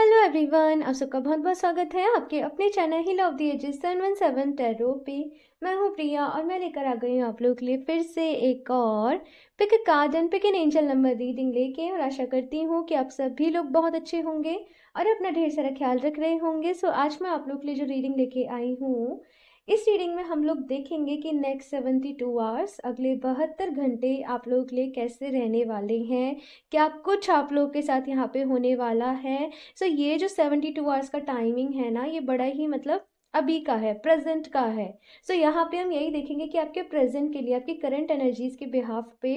Hello everyone आप सबका बहुत बहुत स्वागत है आपके अपने channel hi love the edges seven one seven tarot पे मैं हूँ प्रिया और मैं लेकर आ गई हूँ आप लोगों के लिए फिर से एक और pick card and pick an angel number reading लेके और आशा करती हूँ कि आप सभी लोग बहुत अच्छे होंगे और अपना ढेर सारा ख्याल रख रहे होंगे सो आज मैं आप लोग के लिए जो रीडिंग लेके आई हूँ इस रीडिंग में हम लोग देखेंगे कि नेक्स्ट सेवेंटी टू आवर्स अगले बहत्तर घंटे आप लोगों के लिए कैसे रहने वाले हैं क्या कुछ आप लोग के साथ यहाँ पे होने वाला है सो so, ये जो सेवेंटी टू आवर्स का टाइमिंग है ना ये बड़ा ही मतलब अभी का है प्रेजेंट का है सो so, यहाँ पे हम यही देखेंगे कि आपके प्रेजेंट के लिए आपकी करंट एनर्जीज के बिहाफ पे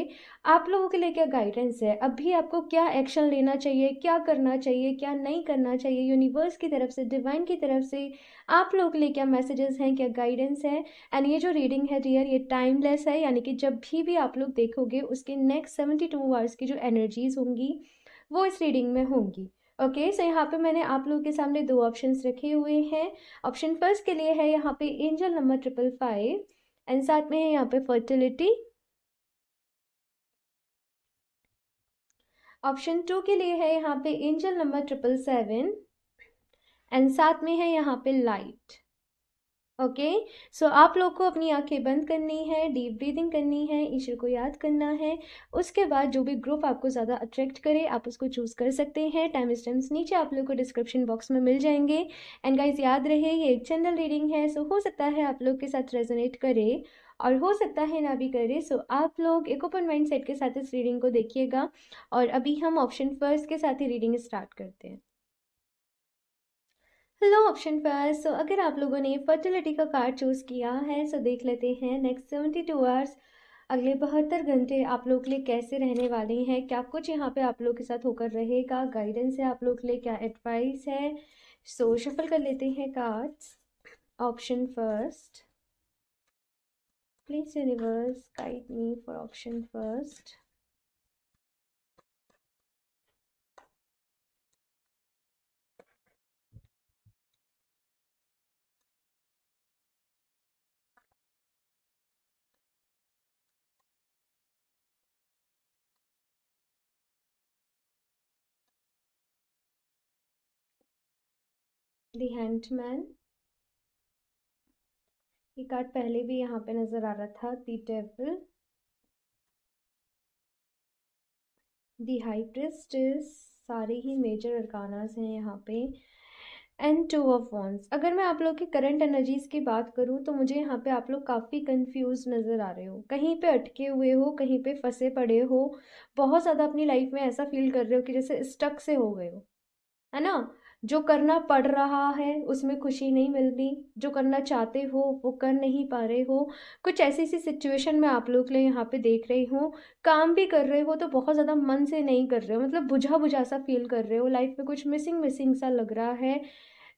आप लोगों के लिए क्या गाइडेंस है अभी आपको क्या एक्शन लेना चाहिए क्या करना चाहिए क्या नहीं करना चाहिए यूनिवर्स की तरफ से डिवाइन की तरफ से आप लोगों के लिए क्या मैसेजेस हैं क्या गाइडेंस है एंड ये जो रीडिंग है डियर ये टाइमलेस है यानी कि जब भी भी आप लोग देखोगे उसके नेक्स्ट सेवेंटी टू आवर्स की जो एनर्जीज होंगी वो इस रीडिंग में होंगी ओके सो यहाँ पे मैंने आप लोगों के सामने दो ऑप्शंस रखे हुए हैं ऑप्शन फर्स्ट के लिए है यहाँ पे angel number triple five and साथ में है यहाँ पे फर्टिलिटी ऑप्शन टू के लिए है यहाँ पे angel number triple seven and साथ में है यहाँ पे light okay okay? So so, आप लोग को अपनी आंखें बंद करनी है डीप ब्रीदिंग करनी है ईश्वर को याद करना है उसके बाद जो भी ग्रुप आपको ज़्यादा अट्रैक्ट करे आप उसको चूज़ कर सकते हैं टाइम स्टेम्स नीचे आप लोग को डिस्क्रिप्शन बॉक्स में मिल जाएंगे एंड गाइज याद रहे ये एक जनरल रीडिंग है सो so हो सकता है आप लोग के साथ रेजोनेट करे और हो सकता है ना भी करे सो so, आप लोग एक ओपन माइंड सेट के साथ इस रीडिंग को देखिएगा और अभी हम ऑप्शन फर्स्ट के साथ ही रीडिंग स्टार्ट करते हैं हेलो ऑप्शन फर्स्ट सो अगर आप लोगों ने फर्टिलिटी का कार्ड चूज़ किया है सो so देख लेते हैं नेक्स्ट सेवेंटी टू आवर्स अगले बहत्तर घंटे आप लोग के लिए कैसे रहने वाले हैं क्या कुछ यहाँ पे आप लोग के साथ होकर रहेगा गाइडेंस है आप लोग के लिए क्या एडवाइस है सो so, शफल कर लेते हैं cards option first please universe guide me for option first the hangman ये कार्ड पहले भी यहाँ पे नज़र आ रहा था the table the high priestess सारे ही मेजर अरकानाज हैं यहाँ पे एंड टू ऑफ वॉन्स अगर मैं आप लोग की करंट एनर्जीज़ की बात करूँ तो मुझे यहाँ पे आप लोग काफ़ी कंफ्यूज नज़र आ रहे हो कहीं पे अटके हुए हो कहीं पे फंसे पड़े हो बहुत ज़्यादा अपनी लाइफ में ऐसा फील कर रहे हो कि जैसे स्टक से हो गए हो है ना जो करना पड़ रहा है उसमें खुशी नहीं मिल रही जो करना चाहते हो वो कर नहीं पा रहे हो कुछ ऐसी ऐसी सिचुएशन में आप लोग लिए यहाँ पे देख रही हूँ काम भी कर रहे हो तो बहुत ज़्यादा मन से नहीं कर रहे हो मतलब बुझा बुझा सा फील कर रहे हो लाइफ में कुछ मिसिंग मिसिंग सा लग रहा है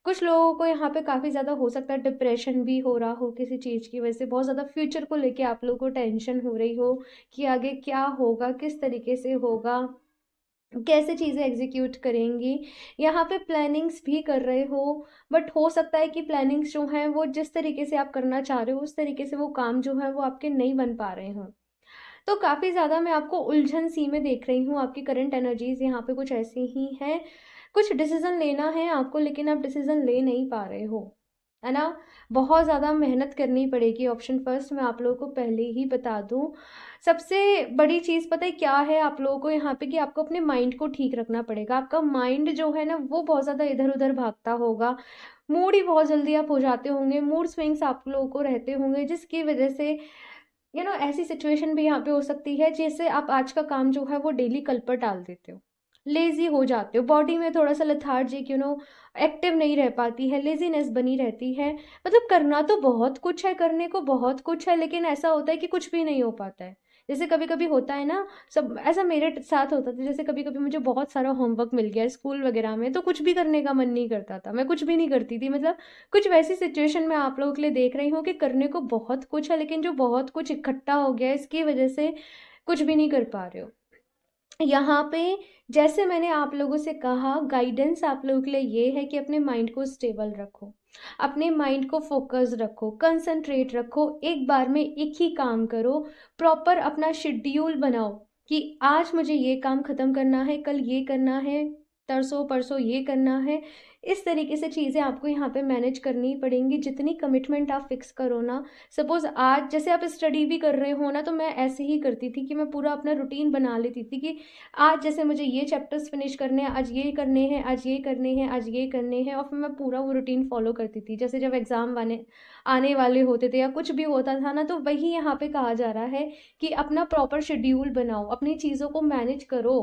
कुछ लोगों को यहाँ पे काफ़ी ज़्यादा हो सकता है डिप्रेशन भी हो रहा हो किसी चीज़ की वजह से बहुत ज़्यादा फ्यूचर को लेके आप लोगों को टेंशन हो रही हो कि आगे क्या होगा किस तरीके से होगा कैसे चीज़ें एग्जीक्यूट करेंगी यहाँ पे प्लानिंग्स भी कर रहे हो बट हो सकता है कि प्लानिंग्स जो हैं वो जिस तरीके से आप करना चाह रहे हो उस तरीके से वो काम जो है वो आपके नहीं बन पा रहे हों तो काफ़ी ज़्यादा मैं आपको उलझन सी में देख रही हूँ आपकी करंट एनर्जीज यहाँ पे कुछ ऐसी ही हैं कुछ डिसीज़न लेना है आपको लेकिन आप डिसीज़न ले नहीं पा रहे हो है ना बहुत ज़्यादा मेहनत करनी पड़ेगी ऑप्शन फर्स्ट मैं आप लोगों को पहले ही बता दूँ सबसे बड़ी चीज़ पता है क्या है आप लोगों को यहाँ पे कि आपको अपने माइंड को ठीक रखना पड़ेगा आपका माइंड जो है ना वो बहुत ज़्यादा इधर उधर भागता होगा मूड ही बहुत जल्दी आप हो जाते होंगे मूड स्विंग्स आप लोगों को रहते होंगे जिसकी वजह से यू नो ऐसी सिचुएशन भी यहाँ पे हो सकती है जैसे आप आज का काम जो है वो डेली कल पर डाल देते हो लेज़ी हो जाते हो बॉडी में थोड़ा सा लथार्जिक यू नो एक्टिव नहीं रह पाती है लेजीनेस बनी रहती है मतलब करना तो बहुत कुछ है करने को बहुत कुछ है लेकिन ऐसा होता है कि कुछ भी नहीं हो पाता है जैसे कभी कभी होता है ना सब ऐसा मेरे साथ होता था जैसे कभी कभी मुझे बहुत सारा होमवर्क मिल गया स्कूल वगैरह में तो कुछ भी करने का मन नहीं करता था मैं कुछ भी नहीं करती थी मतलब कुछ वैसी सिचुएशन में आप लोगों के लिए देख रही हूँ कि करने को बहुत कुछ है लेकिन जो बहुत कुछ इकट्ठा हो गया है इसकी वजह से कुछ भी नहीं कर पा रहे हो यहाँ पे जैसे मैंने आप लोगों से कहा गाइडेंस आप लोगों के लिए ये है कि अपने माइंड को स्टेबल रखो अपने माइंड को फोकस रखो कंसंट्रेट रखो एक बार में एक ही काम करो प्रॉपर अपना शेड्यूल बनाओ कि आज मुझे ये काम ख़त्म करना है कल ये करना है तरसों परसों ये करना है इस तरीके से चीज़ें आपको यहाँ पे मैनेज करनी पड़ेंगी जितनी कमिटमेंट आप फिक्स करो ना सपोज़ आज जैसे आप स्टडी भी कर रहे हो ना तो मैं ऐसे ही करती थी कि मैं पूरा अपना रूटीन बना लेती थी कि आज जैसे मुझे ये चैप्टर्स फिनिश करने हैं आज ये करने हैं आज ये करने हैं आज ये करने हैं और फिर मैं पूरा वो रूटीन फॉलो करती थी जैसे जब एग्ज़ाम वाने आने वाले होते थे या कुछ भी होता था ना तो वही यहाँ पर कहा जा रहा है कि अपना प्रॉपर शेड्यूल बनाओ अपनी चीज़ों को मैनेज करो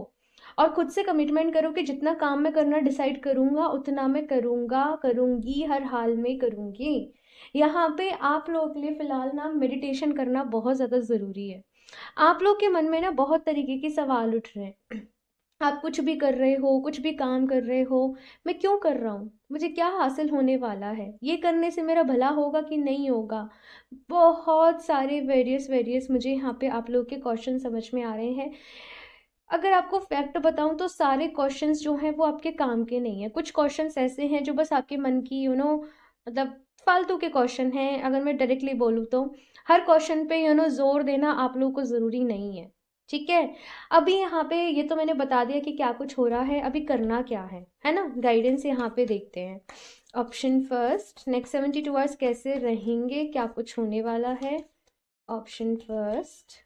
और खुद से कमिटमेंट करो कि जितना काम मैं करना डिसाइड करूँगा उतना मैं करूँगा करूँगी हर हाल में करूँगी यहाँ पे आप लोगों के लिए फ़िलहाल ना मेडिटेशन करना बहुत ज़्यादा ज़रूरी है आप लोग के मन में ना बहुत तरीके के सवाल उठ रहे हैं आप कुछ भी कर रहे हो कुछ भी काम कर रहे हो मैं क्यों कर रहा हूँ मुझे क्या हासिल होने वाला है ये करने से मेरा भला होगा कि नहीं होगा बहुत सारे वेरियस वेरियस मुझे यहाँ पे आप लोग के क्वेश्चन समझ में आ रहे हैं अगर आपको फैक्ट बताऊं तो सारे क्वेश्चंस जो हैं वो आपके काम के नहीं हैं कुछ क्वेश्चंस ऐसे हैं जो बस आपके मन की यू नो मतलब फालतू के क्वेश्चन हैं अगर मैं डायरेक्टली बोलूँ तो हर क्वेश्चन पे यू नो जोर देना आप लोगों को ज़रूरी नहीं है ठीक है अभी यहाँ पे ये तो मैंने बता दिया कि क्या कुछ हो रहा है अभी करना क्या है है ना गाइडेंस यहाँ पे देखते हैं option first next seventy two hours कैसे रहेंगे क्या कुछ होने वाला है option first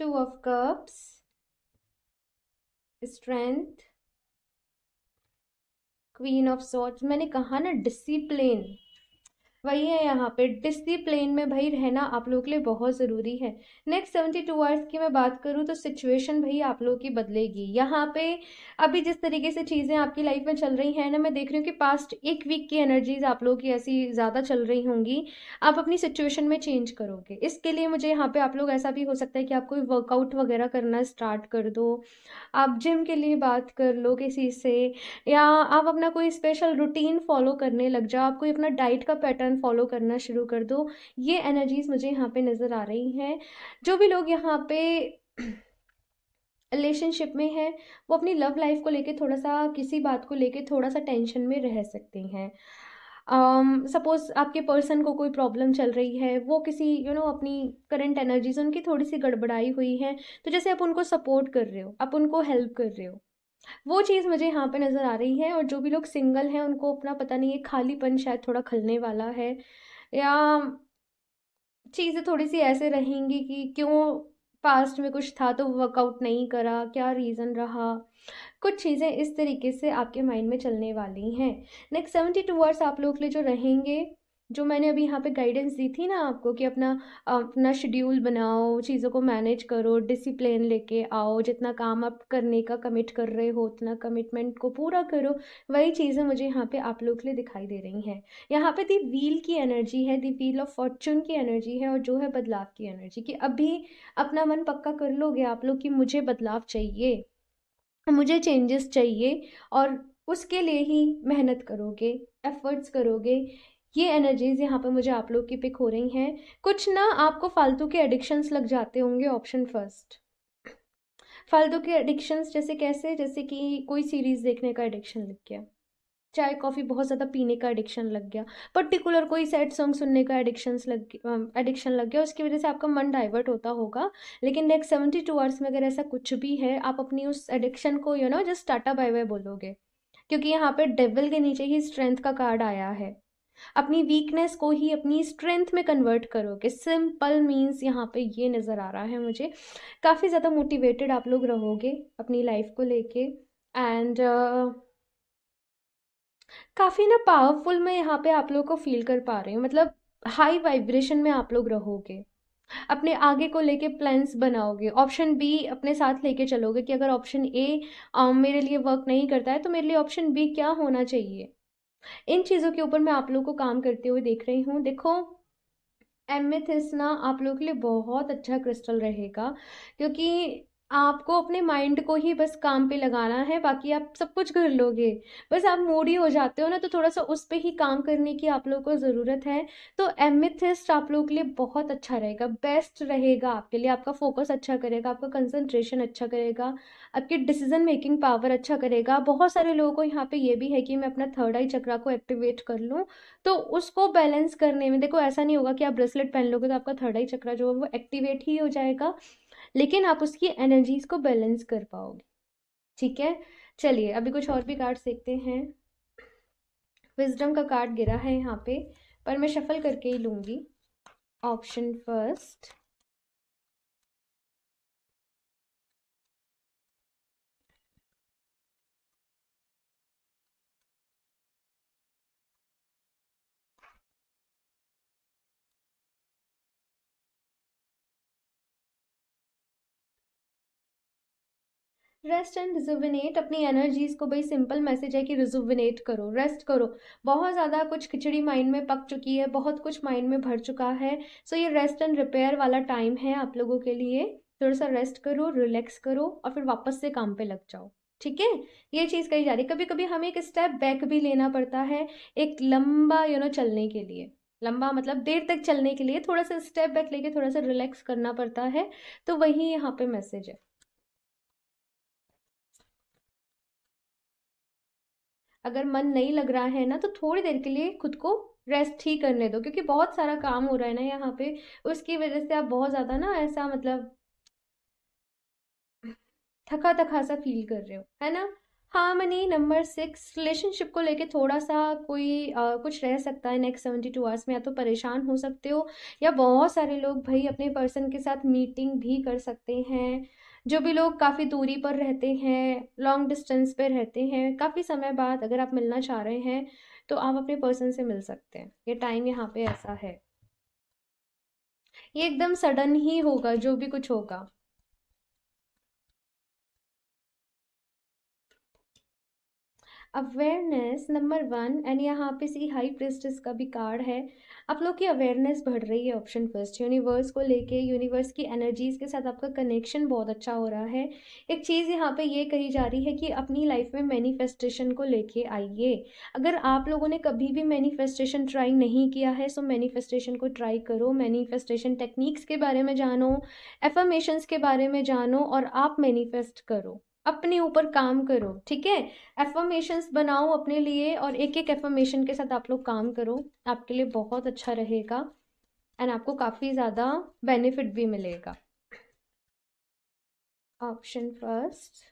two of cups strength queen of swords मैंने कहा ना डिसिप्लिन वही है यहाँ पे डिसिप्लिन में भाई रहना आप लोगों के लिए बहुत ज़रूरी है नेक्स्ट सेवेंटी टू आवर्स की मैं बात करूँ तो सिचुएशन भाई आप लोग की बदलेगी यहाँ पे अभी जिस तरीके से चीज़ें आपकी लाइफ में चल रही हैं ना मैं देख रही हूँ कि पास्ट एक वीक की एनर्जीज आप लोग की ऐसी ज़्यादा चल रही होंगी आप अपनी सिचुएशन में चेंज करोगे इसके लिए मुझे यहाँ पर आप लोग ऐसा भी हो सकता है कि आप कोई वर्कआउट वगैरह करना स्टार्ट कर दो आप जिम के लिए बात कर लो किसी से या आप अपना कोई स्पेशल रूटीन फॉलो करने लग जाओ आप कोई अपना डाइट का पैटर्न पैटर्न फॉलो करना शुरू कर दो ये एनर्जीज़ मुझे यहाँ पे नज़र आ रही हैं जो भी लोग यहाँ पे रिलेशनशिप में है वो अपनी लव लाइफ को लेके थोड़ा सा किसी बात को लेके थोड़ा सा टेंशन में रह सकते हैं सपोज़ um, आपके पर्सन को कोई प्रॉब्लम चल रही है वो किसी यू you नो know, अपनी करंट एनर्जीज उनकी थोड़ी सी गड़बड़ाई हुई है तो जैसे आप उनको सपोर्ट कर रहे हो आप उनको हेल्प कर रहे हो वो चीज़ मुझे यहाँ पे नज़र आ रही है और जो भी लोग सिंगल हैं उनको अपना पता नहीं है खालीपन शायद थोड़ा खलने वाला है या चीज़ें थोड़ी सी ऐसे रहेंगी कि क्यों पास्ट में कुछ था तो वर्कआउट नहीं करा क्या रीज़न रहा कुछ चीज़ें इस तरीके से आपके माइंड में चलने वाली हैं नेक्स्ट सेवेंटी टू आवर्स आप लोग के लिए जो रहेंगे जो मैंने अभी यहाँ पे गाइडेंस दी थी ना आपको कि अपना अपना शेड्यूल बनाओ चीज़ों को मैनेज करो डिसिप्लिन लेके आओ जितना काम आप करने का कमिट कर रहे हो उतना कमिटमेंट को पूरा करो वही चीज़ें मुझे यहाँ पे आप लोग के लिए दिखाई दे रही हैं यहाँ पे दी व्हील की एनर्जी है दी व्हील ऑफ फॉर्चून की एनर्जी है और जो है बदलाव की एनर्जी कि अभी अपना मन पक्का कर लोगे आप लोग कि मुझे बदलाव चाहिए मुझे चेंजेस चाहिए और उसके लिए ही मेहनत करोगे एफर्ट्स करोगे ये एनर्जीज यहाँ पर मुझे आप लोग की पिक हो रही हैं कुछ ना आपको फालतू के एडिक्शंस लग जाते होंगे ऑप्शन फर्स्ट फालतू के एडिक्शंस जैसे कैसे जैसे कि कोई सीरीज़ देखने का एडिक्शन लग गया चाय कॉफ़ी बहुत ज़्यादा पीने का एडिक्शन लग गया पर्टिकुलर कोई सैड सॉन्ग सुनने का एडिक्शंस लग एडिक्शन लग गया उसकी वजह से आपका मन डाइवर्ट होता होगा लेकिन नेक्स्ट सेवेंटी टू आवर्स में अगर ऐसा कुछ भी है आप अपनी उस एडिक्शन को you know just tata bye bye बोलोगे क्योंकि यहाँ पे डेवल के नीचे ही स्ट्रेंथ का कार्ड आया है अपनी वीकनेस को ही अपनी स्ट्रेंथ में कन्वर्ट करोगे सिंपल मीन्स यहाँ पे ये नज़र आ रहा है मुझे काफ़ी ज़्यादा मोटिवेटेड आप लोग रहोगे अपनी लाइफ को लेके एंड काफ़ी ना पावरफुल मैं यहाँ पे आप लोग को फील कर पा रही हूँ मतलब हाई वाइब्रेशन में आप लोग रहोगे अपने आगे को लेके प्लान्स बनाओगे ऑप्शन बी अपने साथ लेके चलोगे कि अगर ऑप्शन ए मेरे लिए वर्क नहीं करता है तो मेरे लिए ऑप्शन बी क्या होना चाहिए इन चीज़ों के ऊपर मैं आप लोग को काम करते हुए देख रही हूँ देखो एमेथिस ना आप लोगों के लिए बहुत अच्छा क्रिस्टल रहेगा क्योंकि आपको अपने माइंड को ही बस काम पे लगाना है बाकी आप सब कुछ कर लोगे बस आप मूडी हो जाते हो ना तो थोड़ा सा उस पर ही काम करने की आप लोगों को ज़रूरत है तो एमिथिस्ट आप लोगों के लिए बहुत अच्छा रहेगा बेस्ट रहेगा आपके लिए आपका फोकस अच्छा करेगा आपका कंसंट्रेशन अच्छा करेगा आपकी डिसीजन मेकिंग पावर अच्छा करेगा बहुत सारे लोगों को यहाँ पे ये भी है कि मैं अपना थर्ड आई चक्रा को एक्टिवेट कर लूँ तो उसको बैलेंस करने में देखो ऐसा नहीं होगा कि आप ब्रेसलेट पहन लोगे तो आपका थर्ड आई चक्रा जो है वो एक्टिवेट ही हो जाएगा लेकिन आप उसकी एनर्जीज को बैलेंस कर पाओगे ठीक है चलिए अभी कुछ और भी कार्ड देखते हैं विजडम का कार्ड गिरा है यहाँ पे पर मैं शफल करके ही लूंगी option first rest and rejuvenate अपनी एनर्जीज को भाई सिंपल मैसेज है कि रिजुविनेट करो रेस्ट करो बहुत ज़्यादा कुछ खिचड़ी माइंड में पक चुकी है बहुत कुछ माइंड में भर चुका है सो so ये रेस्ट एंड रिपेयर वाला टाइम है आप लोगों के लिए थोड़ा सा रेस्ट करो रिलैक्स करो और फिर वापस से काम पे लग जाओ ठीक है ये चीज़ कही जा रही है कभी कभी हमें एक स्टेप बैक भी लेना पड़ता है एक लंबा यू नो चलने के लिए लंबा मतलब देर तक चलने के लिए थोड़ा सा स्टेप बैक लेके थोड़ा सा रिलैक्स करना पड़ता है तो वही यहाँ पे मैसेज है अगर मन नहीं लग रहा है ना तो थोड़ी देर के लिए खुद को रेस्ट ही करने दो क्योंकि बहुत सारा काम हो रहा है ना यहाँ पे उसकी वजह से आप बहुत ज़्यादा ना ऐसा मतलब थका थका सा फील कर रहे हो है ना हार्मनी नंबर सिक्स रिलेशनशिप को लेके थोड़ा सा कोई आ, कुछ रह सकता है नेक्स्ट सेवेंटी टू आवर्स में या तो परेशान हो सकते हो या बहुत सारे लोग भाई अपने पर्सन के साथ मीटिंग भी कर सकते हैं जो भी लोग काफ़ी दूरी पर रहते हैं लॉन्ग डिस्टेंस पे रहते हैं काफ़ी समय बाद अगर आप मिलना चाह रहे हैं तो आप अपने पर्सन से मिल सकते हैं ये टाइम यहाँ पे ऐसा है ये एकदम सडन ही होगा जो भी कुछ होगा अवेयरनेस नंबर वन एंड यहाँ पे सी हाई प्रेस्टिस का भी कार्ड है आप लोग की अवेयरनेस बढ़ रही है ऑप्शन फर्स्ट यूनिवर्स को लेके यूनिवर्स की एनर्जीज के साथ आपका कनेक्शन बहुत अच्छा हो रहा है एक चीज़ यहाँ पे ये कही जा रही है कि अपनी लाइफ में मैनिफेस्टेशन को लेके आइए अगर आप लोगों ने कभी भी मैनिफेस्टेशन ट्राई नहीं किया है सो मैनिफेस्टेशन को ट्राई करो मैनिफेस्टेशन टेक्निक्स के बारे में जानो एफर्मेशंस के बारे में जानो और आप मैनिफेस्ट करो अपने ऊपर काम करो ठीक है एफर्मेशंस बनाओ अपने लिए और एक एक एफर्मेशन के साथ आप लोग काम करो आपके लिए बहुत अच्छा रहेगा एंड आपको काफ़ी ज़्यादा बेनिफिट भी मिलेगा option first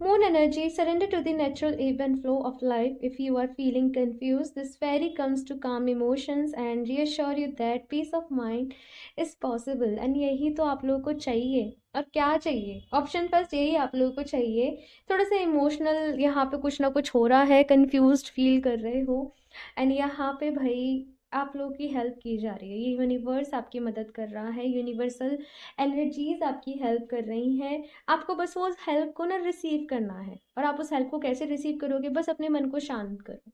Moon energy, surrender to the natural ebb and flow of life. If you are feeling confused, this fairy comes to calm emotions and reassure you that peace of mind is possible. And यही तो आप लोगों को चाहिए और क्या चाहिए option first यही आप लोगों को चाहिए थोड़ा सा इमोशनल यहाँ पे कुछ ना कुछ हो रहा है कन्फ्यूज फील कर रहे हो एंड यहाँ पे भाई आप लोगों की हेल्प की जा रही है ये यूनिवर्स आपकी मदद कर रहा है यूनिवर्सल एनर्जीज आपकी हेल्प कर रही हैं आपको बस वो हेल्प को ना रिसीव करना है और आप उस हेल्प को कैसे रिसीव करोगे बस अपने मन को शांत करो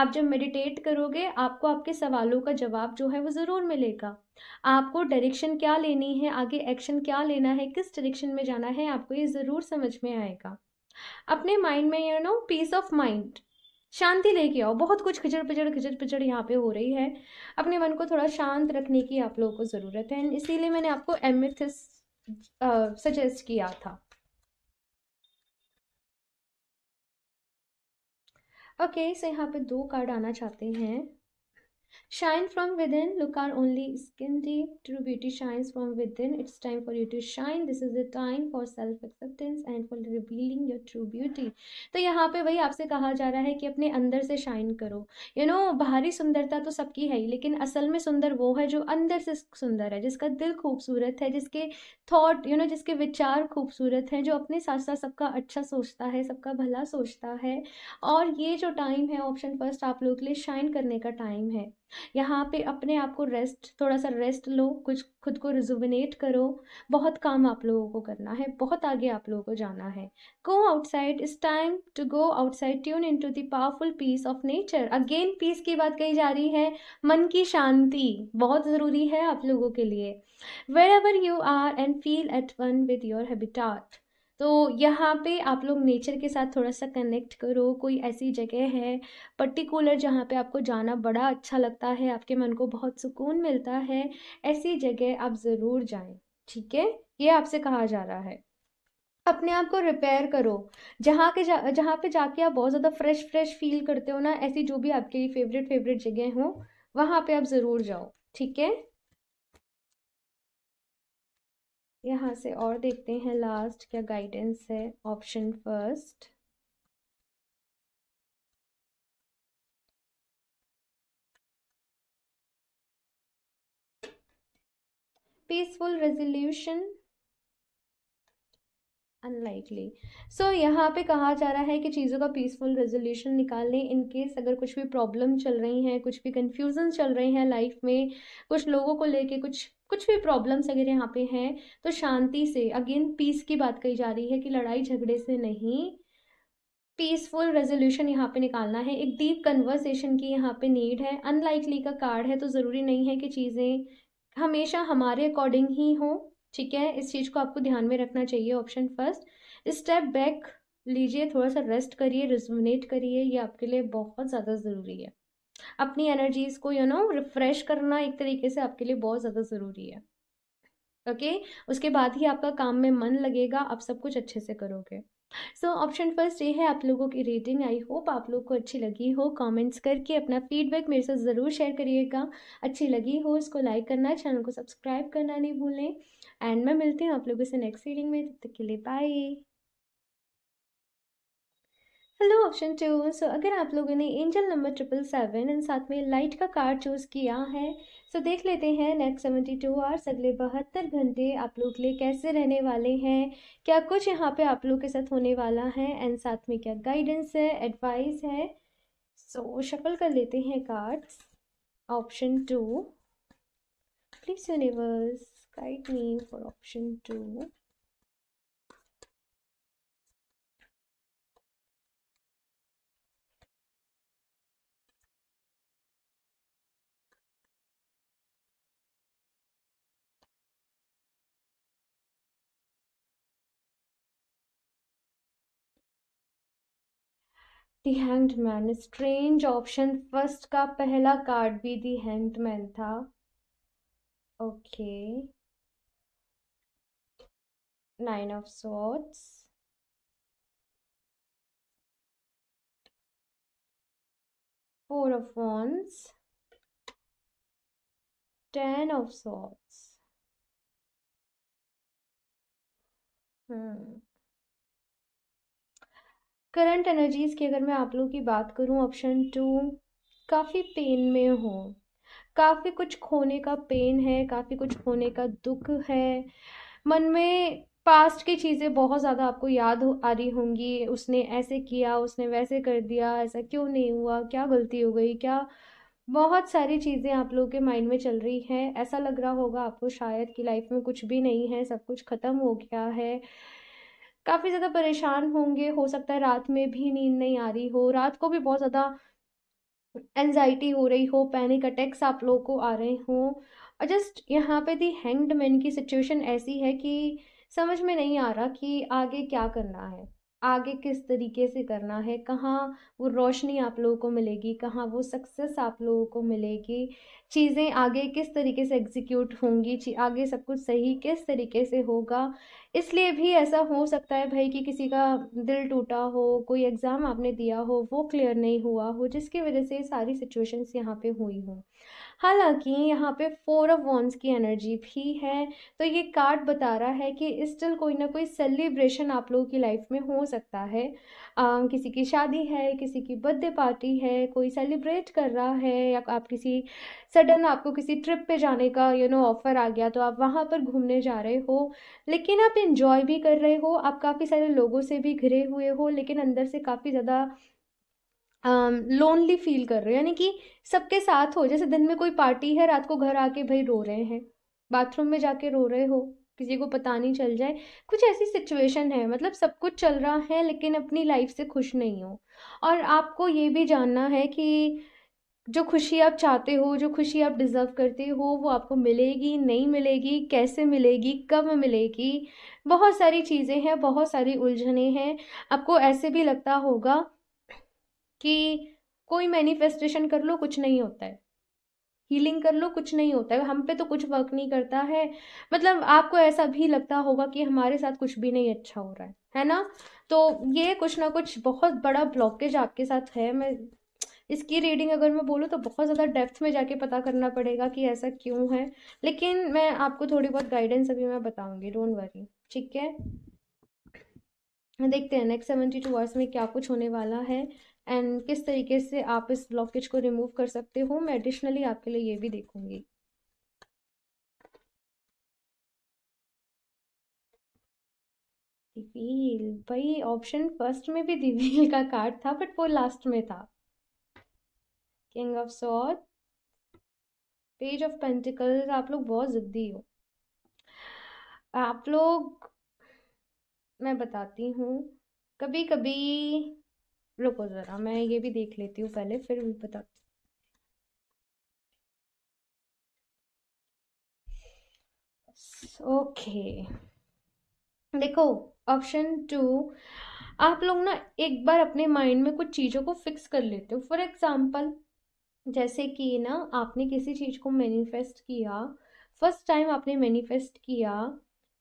आप जब मेडिटेट करोगे आपको आपके सवालों का जवाब जो है वो ज़रूर मिलेगा आपको डायरेक्शन क्या लेनी है आगे एक्शन क्या लेना है किस डायरेक्शन में जाना है आपको ये ज़रूर समझ में आएगा अपने माइंड में you know peace of mind शांति लेके आओ बहुत कुछ खिचड़ पिचड़ खिचड़ पिचड़ यहाँ पे हो रही है अपने मन को थोड़ा शांत रखने की आप लोगों को ज़रूरत है इसीलिए मैंने आपको एमिथिस सजेस्ट किया था ओके okay, सो so यहाँ पे दो कार्ड आना चाहते हैं shine from within look our only skin deep true beauty shines from within it's time for you to shine this is the time for self acceptance and for revealing your true beauty तो यहाँ पे वही आपसे कहा जा रहा है कि अपने अंदर से शाइन करो यू नो बाहरी सुंदरता तो सबकी है ही लेकिन असल में सुंदर वो है जो अंदर से सुंदर है जिसका दिल खूबसूरत है जिसके थॉट यू नो जिसके विचार खूबसूरत हैं जो अपने साथ साथ सबका अच्छा सोचता है सबका भला सोचता है और ये जो टाइम है ऑप्शन फर्स्ट आप लोगों के लिए शाइन करने का टाइम है यहाँ पे अपने आप को रेस्ट थोड़ा सा रेस्ट लो कुछ खुद को रिजुविनेट करो बहुत काम आप लोगों को करना है बहुत आगे आप लोगों को जाना है go outside it's time to go outside tune in to the powerful peace of nature again peace की बात कही जा रही है मन की शांति बहुत ज़रूरी है आप लोगों के लिए wherever you are and feel at one with your habitat तो यहाँ पे आप लोग नेचर के साथ थोड़ा सा कनेक्ट करो कोई ऐसी जगह है पर्टिकुलर जहाँ पे आपको जाना बड़ा अच्छा लगता है आपके मन को बहुत सुकून मिलता है ऐसी जगह आप ज़रूर जाएं ठीक है ये आपसे कहा जा रहा है अपने आप को रिपेयर करो जहाँ के जा जहाँ पे जाके आप बहुत ज़्यादा फ्रेश फ्रेश फील करते हो ना ऐसी जो भी आपके फेवरेट फेवरेट जगह हो वहाँ पे आप ज़रूर जाओ ठीक है यहाँ से और देखते हैं लास्ट क्या गाइडेंस है option first peaceful resolution unlikely so so, यहाँ पे कहा जा रहा है कि चीज़ों का पीसफुल रेजोल्यूशन निकाल लें इनकेस अगर कुछ भी प्रॉब्लम चल रही हैं कुछ भी कन्फ्यूज़न चल रहे हैं लाइफ में कुछ लोगों को लेके कुछ कुछ भी प्रॉब्लम्स अगर यहाँ पे हैं तो शांति से अगेन पीस की बात कही जा रही है कि लड़ाई झगड़े से नहीं पीसफुल रेजोल्यूशन यहाँ पे निकालना है एक डीप कन्वर्सेशन की यहाँ पे नीड है अनलाइकली का कार्ड है तो ज़रूरी नहीं है कि चीज़ें हमेशा हमारे अकॉर्डिंग ही हों ठीक है इस चीज़ को आपको ध्यान में रखना चाहिए ऑप्शन फर्स्ट स्टेप बैक लीजिए थोड़ा सा रेस्ट करिए रिजमिनेट करिए ये आपके लिए बहुत ज़्यादा ज़रूरी है अपनी एनर्जीज़ को यू नो रिफ्रेश करना एक तरीके से आपके लिए बहुत ज़्यादा ज़रूरी है ओके okay? उसके बाद ही आपका काम में मन लगेगा आप सब कुछ अच्छे से करोगे सो ऑप्शन फर्स्ट ये है आप लोगों की रेटिंग आई होप आप लोग को अच्छी लगी हो कमेंट्स करके अपना फीडबैक मेरे साथ ज़रूर शेयर करिएगा अच्छी लगी हो इसको लाइक करना चैनल को सब्सक्राइब करना नहीं भूलें एंड मैं मिलती हूँ आप लोगों से नेक्स्ट रीडिंग में तब तक के लिए bye hello option two so अगर आप लोगों ने angel number triple seven and साथ में लाइट का कार्ड चूज़ किया है सो देख लेते हैं नेक्स्ट सेवेंटी टू आवर्स अगले बहत्तर घंटे आप लोग के लिए कैसे रहने वाले हैं क्या कुछ यहाँ पे आप लोग के साथ होने वाला है एंड साथ में क्या गाइडेंस है एडवाइस है सो so, शफल कर लेते हैं cards option two please universe guide me for option two the man strange option first का पहला कार्ड भी दी मैन था okay nine of swords four of wands ten of swords hmm. Current energies की अगर मैं आप लोगों की बात करूं ऑप्शन टू काफ़ी पेन में हो काफ़ी कुछ खोने का पेन है काफ़ी कुछ खोने का दुख है मन में पास्ट की चीज़ें बहुत ज़्यादा आपको याद हो आ रही होंगी उसने ऐसे किया उसने वैसे कर दिया ऐसा क्यों नहीं हुआ क्या गलती हो गई क्या बहुत सारी चीज़ें आप लोगों के माइंड में चल रही हैं ऐसा लग रहा होगा आपको शायद कि लाइफ में कुछ भी नहीं है सब कुछ ख़त्म हो गया है काफ़ी ज़्यादा परेशान होंगे हो सकता है रात में भी नींद नहीं आ रही हो रात को भी बहुत ज़्यादा एनजाइटी हो रही हो पैनिक अटैक्स आप लोगों को आ रहे हों और जस्ट यहाँ पे दी हैंग्ड मैन की सिचुएशन ऐसी है कि समझ में नहीं आ रहा कि आगे क्या करना है आगे किस तरीके से करना है कहाँ वो रोशनी आप लोगों को मिलेगी कहाँ वो सक्सेस आप लोगों को मिलेगी चीज़ें आगे किस तरीके से एग्जीक्यूट होंगी आगे सब कुछ सही किस तरीके से होगा इसलिए भी ऐसा हो सकता है भाई कि किसी का दिल टूटा हो कोई एग्ज़ाम आपने दिया हो वो क्लियर नहीं हुआ हो जिसकी वजह से सारी सिचुएशंस यहाँ पे हुई हों हालांकि यहाँ पे फोर ऑफ वॉन्स की एनर्जी भी है तो ये कार्ड बता रहा है कि स्टिल कोई ना कोई सेलिब्रेशन आप लोगों की लाइफ में हो सकता है आ, किसी की शादी है किसी की बर्थडे पार्टी है कोई सेलिब्रेट कर रहा है या आप किसी सडन आपको किसी ट्रिप पे जाने का यू नो ऑफ़र आ गया तो आप वहाँ पर घूमने जा रहे हो लेकिन आप इन्जॉय भी कर रहे हो आप काफ़ी सारे लोगों से भी घिरे हुए हो लेकिन अंदर से काफ़ी ज़्यादा लोनली um, फील कर रहे हो यानी कि सबके साथ हो जैसे दिन में कोई पार्टी है रात को घर आके भाई रो रहे हैं बाथरूम में जाके रो रहे हो किसी को पता नहीं चल जाए कुछ ऐसी सिचुएशन है मतलब सब कुछ चल रहा है लेकिन अपनी लाइफ से खुश नहीं हो और आपको ये भी जानना है कि जो खुशी आप चाहते हो जो खुशी आप डिज़र्व करते हो वो आपको मिलेगी नहीं मिलेगी कैसे मिलेगी कब मिलेगी बहुत सारी चीज़ें हैं बहुत सारी उलझने हैं आपको ऐसे भी लगता होगा कि कोई मैनिफेस्टेशन कर लो कुछ नहीं होता है हीलिंग कर लो कुछ नहीं होता है हम पे तो कुछ वर्क नहीं करता है मतलब आपको ऐसा भी लगता होगा कि हमारे साथ कुछ भी नहीं अच्छा हो रहा है है ना तो ये कुछ ना कुछ बहुत बड़ा ब्लॉकेज आपके साथ है मैं इसकी रीडिंग अगर मैं बोलूँ तो बहुत ज़्यादा डेप्थ में जाके पता करना पड़ेगा कि ऐसा क्यों है लेकिन मैं आपको थोड़ी बहुत गाइडेंस अभी मैं बताऊँगी डोंट वरी ठीक है देखते हैं नेक्स्ट सेवेंटी टू आवर्स में क्या कुछ होने वाला है एंड किस तरीके से आप इस ब्लॉकेज को रिमूव कर सकते हो मैं एडिशनली आपके लिए ये भी देखूंगी दिवील भाई ऑप्शन फर्स्ट में भी दिवील का कार्ड था बट वो लास्ट में था king of swords page of pentacles आप लोग बहुत ज़िद्दी हो आप लोग मैं बताती हूँ कभी कभी रुको ज़रा मैं ये भी देख लेती हूँ पहले फिर भी बता ओके देखो ऑप्शन टू आप लोग ना एक बार अपने माइंड में कुछ चीज़ों को फिक्स कर लेते हो फॉर एग्जाम्पल जैसे कि ना आपने किसी चीज़ को मैनिफेस्ट किया फर्स्ट टाइम आपने मैनिफेस्ट किया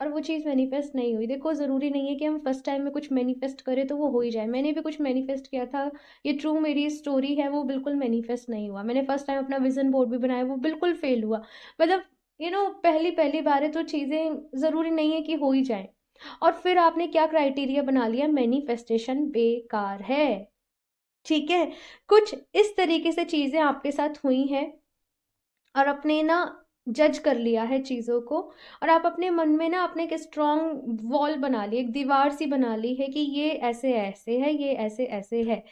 और वो चीज़ मैनिफेस्ट नहीं हुई देखो ज़रूरी नहीं है कि हम फर्स्ट टाइम में कुछ मैनिफेस्ट करें तो वो हो ही जाए मैंने भी कुछ मैनिफेस्ट किया था ये ट्रू मेरी स्टोरी है वो बिल्कुल मैनिफेस्ट नहीं हुआ मैंने फर्स्ट टाइम अपना विजन बोर्ड भी बनाया वो बिल्कुल फेल हुआ मतलब यू नो पहली पहली बार है तो चीज़ें ज़रूरी नहीं है कि हो ही जाए और फिर आपने क्या क्राइटेरिया बना लिया मैनिफेस्टेशन बेकार है ठीक है कुछ इस तरीके से चीज़ें आपके साथ हुई हैं और अपने ना जज कर लिया है चीज़ों को और आप अपने मन में ना अपने एक स्ट्रॉन्ग वॉल बना ली एक दीवार सी बना ली है कि ये ऐसे ऐसे है ये ऐसे ऐसे है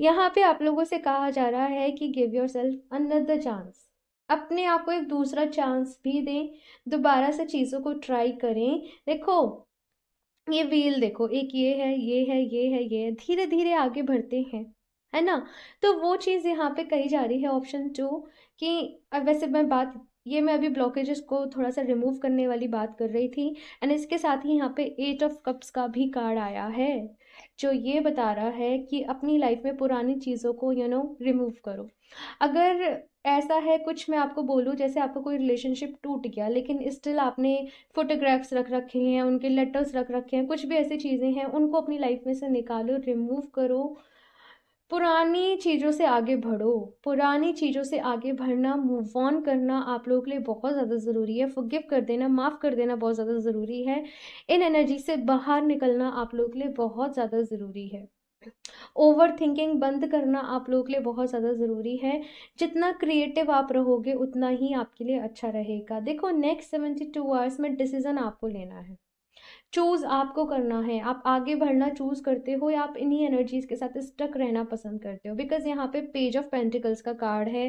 यहाँ पे आप लोगों से कहा जा रहा है कि give yourself another chance अपने आप को एक दूसरा चांस भी दें दोबारा से चीज़ों को ट्राई करें देखो ये व्हील देखो एक ये है ये है ये है ये है धीरे धीरे आगे बढ़ते हैं है ना तो वो चीज़ यहाँ पे कही जा रही है ऑप्शन टू कि वैसे मैं बात ये मैं अभी ब्लॉकेजेस को थोड़ा सा रिमूव करने वाली बात कर रही थी एंड इसके साथ ही यहाँ पे एट ऑफ कप्स का भी कार्ड आया है जो ये बता रहा है कि अपनी लाइफ में पुरानी चीज़ों को यू नो रिमूव करो अगर ऐसा है कुछ मैं आपको बोलूँ जैसे आपका कोई रिलेशनशिप टूट गया लेकिन स्टिल आपने फ़ोटोग्राफ्स रख रखे हैं उनके लेटर्स रख रखे हैं कुछ भी ऐसी चीज़ें हैं उनको अपनी लाइफ में से निकालो रिमूव करो पुरानी चीज़ों से आगे बढ़ो पुरानी चीज़ों से आगे बढ़ना मूव ऑन करना आप लोगों के लिए बहुत ज़्यादा ज़रूरी है फुगिव कर देना माफ़ कर देना बहुत ज़्यादा ज़रूरी है इन एनर्जी से बाहर निकलना आप लोगों के लिए बहुत ज़्यादा ज़रूरी है ओवर थिंकिंग बंद करना आप लोगों के लिए बहुत ज़्यादा ज़रूरी है जितना क्रिएटिव आप रहोगे उतना ही आपके लिए अच्छा रहेगा देखो नेक्स्ट सेवेंटी टू आवर्स में डिसीज़न आपको लेना है चूज़ आपको करना है आप आगे बढ़ना चूज़ करते हो या आप इन्हीं एनर्जीज़ के साथ स्टक रहना पसंद करते हो बिकॉज यहाँ पे पेज ऑफ पेंटिकल्स का कार्ड है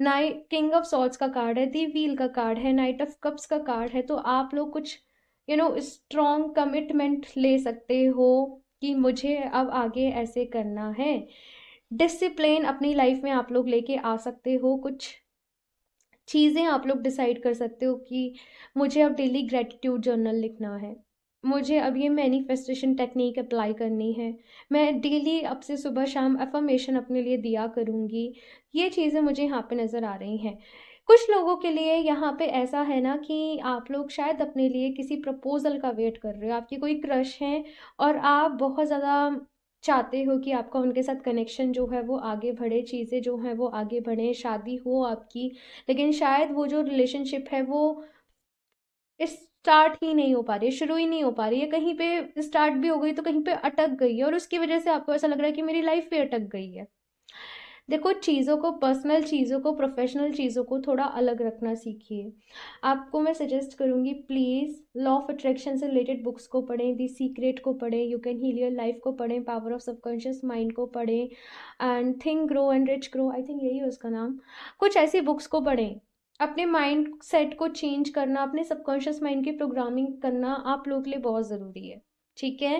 नाइ किंग ऑफ सॉर्ट्स का कार्ड है दी व्हील का कार्ड है नाइट ऑफ कप्स का कार्ड है तो आप लोग कुछ यू नो स्ट्रॉन्ग कमिटमेंट ले सकते हो कि मुझे अब आगे ऐसे करना है डिसिप्लिन अपनी लाइफ में आप लोग लेके आ सकते हो कुछ चीज़ें आप लोग डिसाइड कर सकते हो कि मुझे अब डेली ग्रेटिट्यूड जर्नल लिखना है मुझे अब ये मैनिफेस्टेशन टेक्निक अप्लाई करनी है मैं डेली अब से सुबह शाम अफर्मेशन अपने लिए दिया करूँगी ये चीज़ें मुझे यहाँ पे नज़र आ रही हैं कुछ लोगों के लिए यहाँ पे ऐसा है ना कि आप लोग शायद अपने लिए किसी प्रपोज़ल का वेट कर रहे हो आपकी कोई क्रश हैं और आप बहुत ज़्यादा चाहते हो कि आपका उनके साथ कनेक्शन जो है वो आगे बढ़े चीज़ें जो हैं वो आगे बढ़े शादी हो आपकी लेकिन शायद वो जो रिलेशनशिप है वो इस स्टार्ट ही नहीं हो पा रही है शुरू ही नहीं हो पा रही है कहीं पे स्टार्ट भी हो गई तो कहीं पे अटक गई है और उसकी वजह से आपको ऐसा लग रहा है कि मेरी लाइफ भी अटक गई है देखो चीज़ों को पर्सनल चीज़ों को प्रोफेशनल चीज़ों को थोड़ा अलग रखना सीखिए आपको मैं सजेस्ट करूँगी प्लीज़ लॉ ऑफ अट्रैक्शन से रिलेटेड बुक्स को पढ़ें दी सीक्रेट को पढ़ें you can heal your life को पढ़ें पावर ऑफ सबकॉन्शियस माइंड को पढ़ें and think grow and rich grow I think यही है उसका नाम कुछ ऐसी बुक्स को पढ़ें अपने माइंड सेट को चेंज करना अपने सबकॉन्शियस माइंड की प्रोग्रामिंग करना आप लोग के लिए बहुत ज़रूरी है ठीक है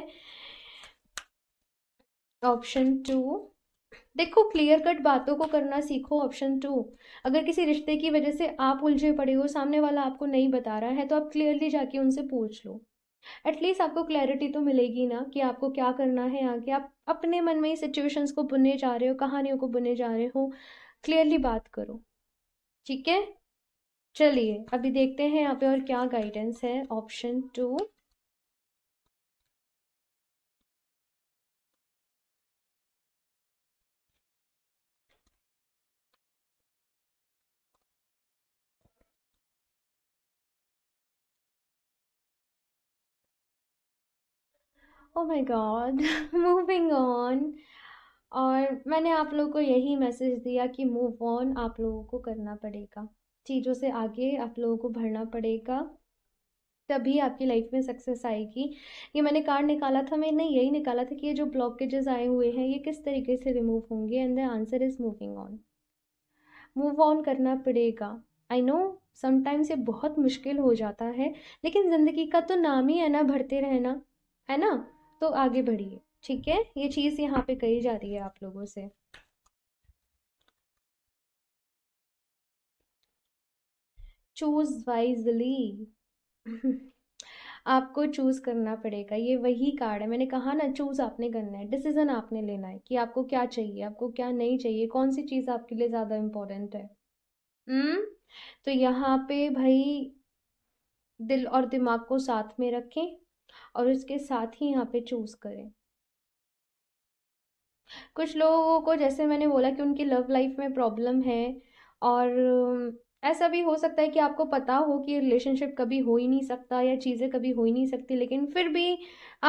ऑप्शन टू देखो क्लियर कट बातों को करना सीखो ऑप्शन टू अगर किसी रिश्ते की वजह से आप उलझे पड़े हो सामने वाला आपको नहीं बता रहा है तो आप क्लियरली जाके उनसे पूछ लो एटलीस्ट आपको क्लैरिटी तो मिलेगी ना कि आपको क्या करना है आगे आप अपने मन में ही सिचुएशंस को बुनने जा रहे हो कहानियों को बुनने जा रहे हो क्लियरली बात करो ठीक है चलिए अभी देखते हैं यहाँ पे और क्या गाइडेंस है option two oh my god moving on और मैंने आप लोगों को यही मैसेज दिया कि मूव ऑन आप लोगों को करना पड़ेगा चीज़ों से आगे आप लोगों को भरना पड़ेगा तभी आपकी लाइफ में सक्सेस आएगी ये मैंने कार्ड निकाला था मैंने यही निकाला था कि ये जो ब्लॉकेजेस आए हुए हैं ये किस तरीके से रिमूव होंगे and the answer is moving on move on करना पड़ेगा आई नो समटाइम्स ये बहुत मुश्किल हो जाता है लेकिन ज़िंदगी का तो नाम ही है ना भरते रहना है ना तो आगे बढ़िए ठीक है ये चीज़ यहाँ पे कही जा रही है आप लोगों से चूज़ वाइजली आपको चूज़ करना पड़ेगा ये वही कार्ड है मैंने कहा ना चूज़ आपने करना है डिसीज़न आपने लेना है कि आपको क्या चाहिए आपको क्या नहीं चाहिए कौन सी चीज़ आपके लिए ज़्यादा इम्पोर्टेंट है हम्म तो यहाँ पे भाई दिल और दिमाग को साथ में रखें और उसके साथ ही यहाँ पे चूज़ करें कुछ लोगों को जैसे मैंने बोला कि उनकी लव लाइफ में प्रॉब्लम है और ऐसा भी हो सकता है कि आपको पता हो कि रिलेशनशिप कभी हो ही नहीं सकता या चीज़ें कभी हो ही नहीं सकती लेकिन फिर भी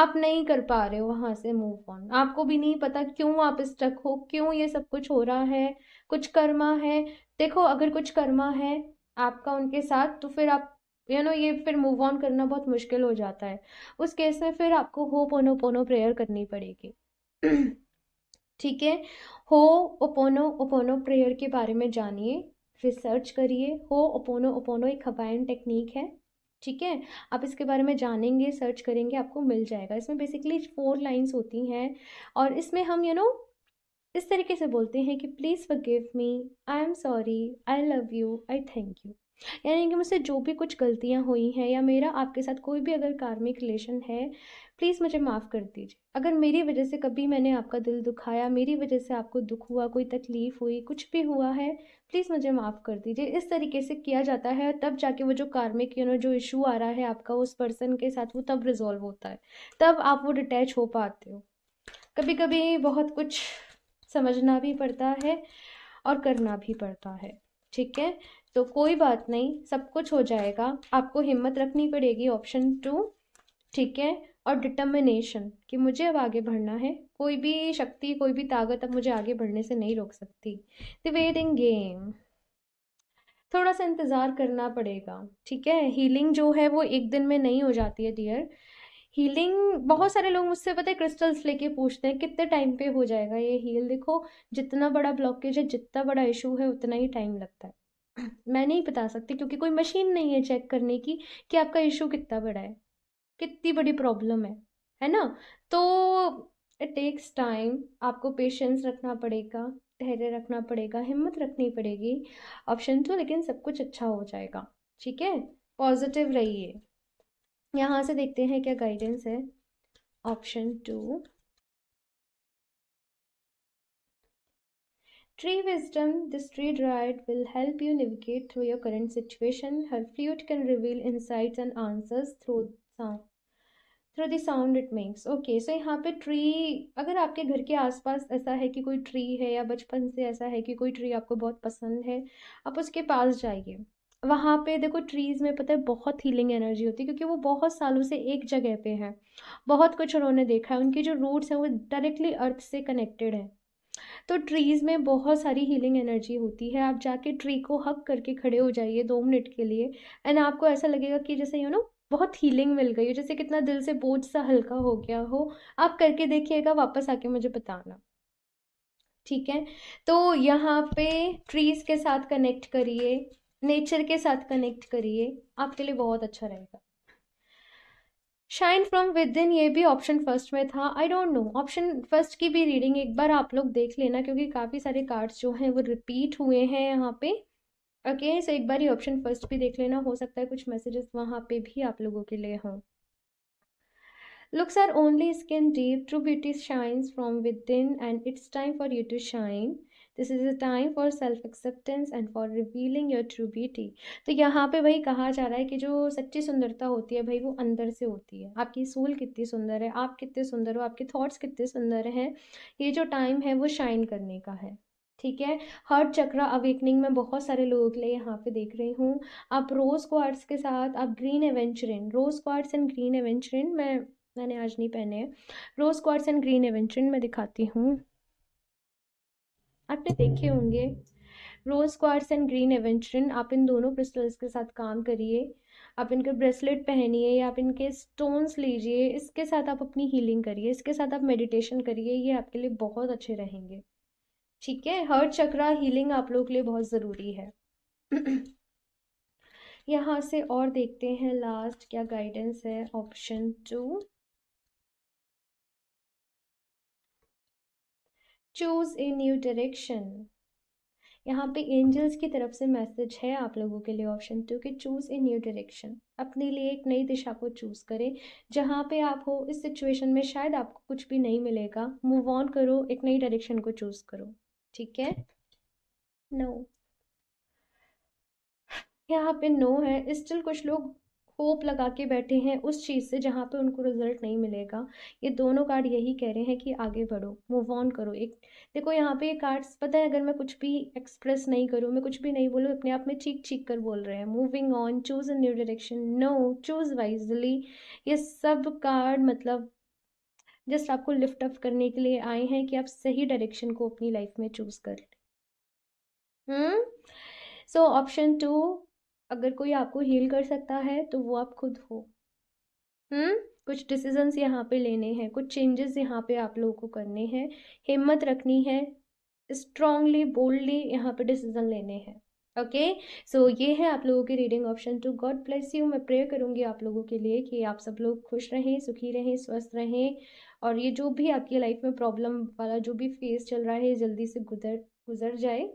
आप नहीं कर पा रहे हो वहाँ से मूव ऑन आपको भी नहीं पता क्यों आप स्टक हो क्यों ये सब कुछ हो रहा है कुछ कर्मा है देखो अगर कुछ कर्मा है आपका उनके साथ तो फिर आप यू you नो know, ये फिर मूव ऑन करना बहुत मुश्किल हो जाता है उस केस में फिर आपको हो पोनो पोनो प्रेयर करनी पड़ेगी ठीक है हो ओपोनो ओपोनो प्रेयर के बारे में जानिए फिर सर्च करिए हो ओपोनो ओपोनो एक हवाइन टेक्निक है ठीक है आप इसके बारे में जानेंगे सर्च करेंगे आपको मिल जाएगा इसमें बेसिकली फोर लाइंस होती हैं और इसमें हम यू you नो know, इस तरीके से बोलते हैं कि please forgive me I am sorry I love you I thank you यानी कि मुझसे जो भी कुछ गलतियाँ हुई हैं या मेरा आपके साथ कोई भी अगर कार्मिक रिलेशन है प्लीज़ मुझे माफ़ कर दीजिए अगर मेरी वजह से कभी मैंने आपका दिल दुखाया मेरी वजह से आपको दुख हुआ कोई तकलीफ़ हुई कुछ भी हुआ है प्लीज़ मुझे माफ़ कर दीजिए इस तरीके से किया जाता है तब जाके वो जो कार्मिक यू नो जो इशू आ रहा है आपका उस पर्सन के साथ वो तब रिजॉल्व होता है तब आप वो डिटैच हो पाते हो कभी कभी बहुत कुछ समझना भी पड़ता है और करना भी पड़ता है ठीक है तो कोई बात नहीं सब कुछ हो जाएगा आपको हिम्मत रखनी पड़ेगी ऑप्शन टू ठीक है और डिटर्मिनेशन कि मुझे अब आगे बढ़ना है कोई भी शक्ति कोई भी ताकत अब मुझे आगे बढ़ने से नहीं रोक सकती द वेटिंग गेम थोड़ा सा इंतज़ार करना पड़ेगा ठीक है हीलिंग जो है वो एक दिन में नहीं हो जाती है डियर हीलिंग बहुत सारे लोग मुझसे पता है क्रिस्टल्स लेके पूछते हैं कितने टाइम पे हो जाएगा ये हील देखो जितना बड़ा ब्लॉकेज है जितना बड़ा इशू है उतना ही टाइम लगता है मैं नहीं बता सकती क्योंकि कोई मशीन नहीं है चेक करने की कि आपका इशू कितना बड़ा है कितनी बड़ी प्रॉब्लम है है ना तो इट टेक्स टाइम आपको पेशेंस रखना पड़ेगा धैर्य रखना पड़ेगा हिम्मत रखनी पड़ेगी ऑप्शन तो लेकिन सब कुछ अच्छा हो जाएगा ठीक है पॉजिटिव रहिए यहाँ से देखते हैं क्या गाइडेंस है option two tree wisdom this tree dryad will help you navigate through your current situation her flute can reveal in and answers through sound through the sound it makes okay so यहाँ पे tree अगर आपके घर के आसपास ऐसा है कि कोई ट्री है या बचपन से ऐसा है कि कोई ट्री आपको बहुत पसंद है आप उसके पास जाइए वहाँ पे देखो ट्रीज़ में पता है बहुत हीलिंग एनर्जी होती है क्योंकि वो बहुत सालों से एक जगह पे हैं बहुत कुछ उन्होंने देखा है उनकी जो रूट्स हैं वो डायरेक्टली अर्थ से कनेक्टेड है तो ट्रीज़ में बहुत सारी हीलिंग एनर्जी होती है आप जाके ट्री को हक करके खड़े हो जाइए दो मिनट के लिए एंड आपको ऐसा लगेगा कि जैसे यू नो बहुत हीलिंग मिल गई हो जैसे कितना दिल से बोझ सा हल्का हो गया हो आप करके देखिएगा वापस आके मुझे बताना ठीक है तो यहाँ पे ट्रीज के साथ कनेक्ट करिए नेचर के साथ कनेक्ट करिए आपके लिए बहुत अच्छा रहेगा शाइन फ्रॉम विद इन ये भी ऑप्शन फर्स्ट में था I don't know option first की भी रीडिंग एक बार आप लोग देख लेना क्योंकि काफ़ी सारे कार्ड्स जो हैं वो रिपीट हुए हैं यहाँ पे ओके सो एक बार ही ऑप्शन फर्स्ट भी देख लेना हो सकता है कुछ मैसेजेस वहाँ पे भी आप लोगों के लिए हों are only skin deep true beauty shines from within and it's time for you to shine this is a time for self acceptance and for revealing your true beauty तो यहाँ पे भाई कहा जा रहा है कि जो सच्ची सुंदरता होती है भाई वो अंदर से होती है आपकी सोल कितनी सुंदर है आप कितने सुंदर हो आपके थॉट्स कितने सुंदर हैं ये जो टाइम है वो शाइन करने का है ठीक है हर चक्र अवेकनिंग में बहुत सारे लोगों के लिए यहाँ पे देख रही हूँ आप रोज़ क्वार्ट्स के साथ आप green aventurine rose quartz and green aventurine मैं मैंने आज नहीं पहने हैं rose quartz and green aventurine मैं दिखाती हूँ आपने देखे होंगे rose quartz and green aventurine आप इन दोनों क्रिस्टल्स के साथ काम करिए आप इनके ब्रेसलेट पहनिए या आप इनके स्टोन्स लीजिए इसके साथ आप अपनी हीलिंग करिए इसके साथ आप मेडिटेशन करिए ये आपके लिए बहुत अच्छे रहेंगे ठीक है हर चक्रा हीलिंग आप लोग के लिए बहुत ज़रूरी है यहाँ से और देखते हैं लास्ट क्या गाइडेंस है option two choose a new direction यहाँ पे एंजल्स की तरफ से मैसेज है आप लोगों के लिए ऑप्शन टू कि चूज़ ए न्यू डायरेक्शन अपने लिए एक नई दिशा को चूज़ करें जहाँ पे आप हो इस सिचुएशन में शायद आपको कुछ भी नहीं मिलेगा मूव ऑन करो एक नई डायरेक्शन को चूज़ करो ठीक है नो यहाँ पे नो है स्टिल कुछ लोग होप लगा के बैठे हैं उस चीज़ से जहाँ पे उनको रिजल्ट नहीं मिलेगा ये दोनों कार्ड यही कह रहे हैं कि आगे बढ़ो मूव ऑन करो एक देखो यहाँ पे ये कार्ड्स पता है अगर मैं कुछ भी एक्सप्रेस नहीं करूँ मैं कुछ भी नहीं बोलूँ अपने आप में चीख चीख कर बोल रहे हैं moving on choose a new direction no choose wisely ये सब कार्ड मतलब जस्ट आपको लिफ्ट अप करने के लिए आए हैं कि आप सही डायरेक्शन को अपनी लाइफ में चूज कर लें सो ऑप्शन टू अगर कोई आपको हील कर सकता है तो वो आप खुद हो हम्म कुछ डिसीजंस यहाँ पे लेने हैं कुछ चेंजेस यहाँ पे आप लोगों को करने हैं हिम्मत रखनी है स्ट्रांगली बोल्डली यहाँ पे डिसीजन लेने हैं ओके सो ये है आप लोगों की reading option two God bless you मैं प्रेयर करूँगी आप लोगों के लिए कि आप सब लोग खुश रहें सुखी रहें स्वस्थ रहें और ये जो भी आपकी लाइफ में प्रॉब्लम वाला जो भी फेस चल रहा है ये जल्दी से गुजर गुजर जाए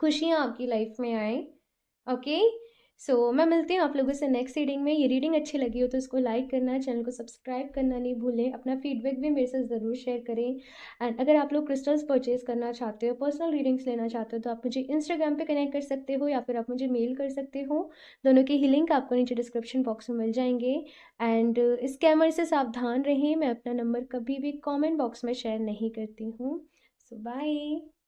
खुशियाँ आपकी लाइफ में आए ओके सो so, मैं मिलती हूँ आप लोगों से नेक्स्ट रीडिंग में ये रीडिंग अच्छी लगी हो तो इसको लाइक करना चैनल को सब्सक्राइब करना नहीं भूलें अपना फीडबैक भी मेरे से ज़रूर शेयर करें एंड अगर आप लोग क्रिस्टल्स परचेज करना चाहते हो पर्सनल रीडिंग्स लेना चाहते हो तो आप मुझे इंस्टाग्राम पे कनेक्ट कर सकते हो या फिर आप मुझे मेल कर सकते हो दोनों की ही लिंक आपको नीचे डिस्क्रिप्शन बॉक्स में मिल जाएंगे एंड स्कैमर से सावधान रहें मैं अपना नंबर कभी भी कॉमेंट बॉक्स में शेयर नहीं करती हूँ सो बाय